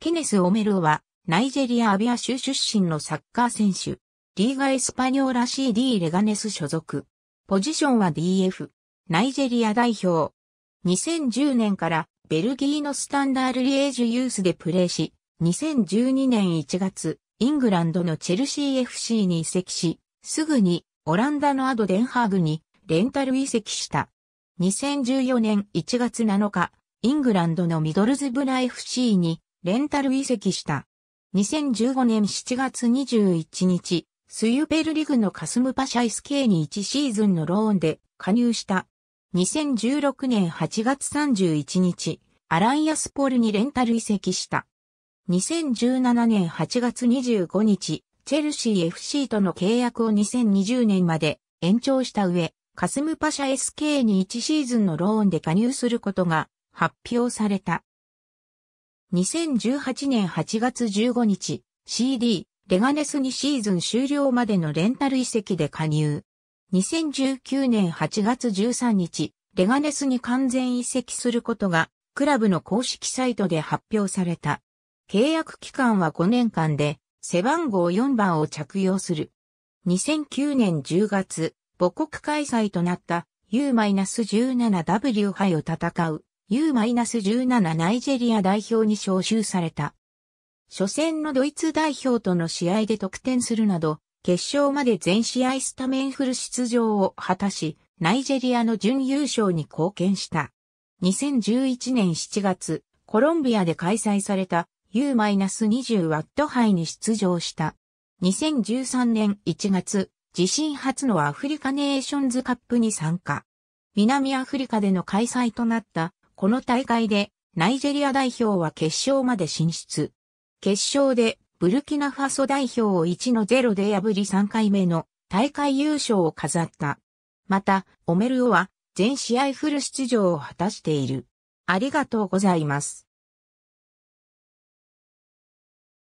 ケネス・オメルは、ナイジェリア・アビア州出身のサッカー選手。リーガ・エスパニョーラ CD レガネス所属。ポジションは DF。ナイジェリア代表。2010年からベルギーのスタンダール・リエージュユースでプレーし、2012年1月、イングランドのチェルシー FC に移籍し、すぐにオランダのアド・デンハーグにレンタル移籍した。2014年1月7日、イングランドのミドルズブラ FC にレンタル移籍した。2015年7月21日、スユペルリグのカスムパシャイス K に1シーズンのローンで加入した。2016年8月31日、アランヤスポルにレンタル移籍した。2017年8月25日、チェルシー FC との契約を2020年まで延長した上、カスムパシャ SK に1シーズンのローンで加入することが発表された。2018年8月15日、CD、レガネスにシーズン終了までのレンタル移籍で加入。2019年8月13日、レガネスに完全移籍することが、クラブの公式サイトで発表された。契約期間は5年間で、背番号4番を着用する。2009年10月、母国開催となった U-17W 杯を戦う U-17 ナイジェリア代表に招集された。初戦のドイツ代表との試合で得点するなど、決勝まで全試合スタメンフル出場を果たし、ナイジェリアの準優勝に貢献した。2011年7月、コロンビアで開催された U-20 ワット杯に出場した。2013年1月、自身初のアフリカネーションズカップに参加。南アフリカでの開催となったこの大会でナイジェリア代表は決勝まで進出。決勝でブルキナファソ代表を1の0で破り3回目の大会優勝を飾った。また、オメルオは全試合フル出場を果たしている。ありがとうございます。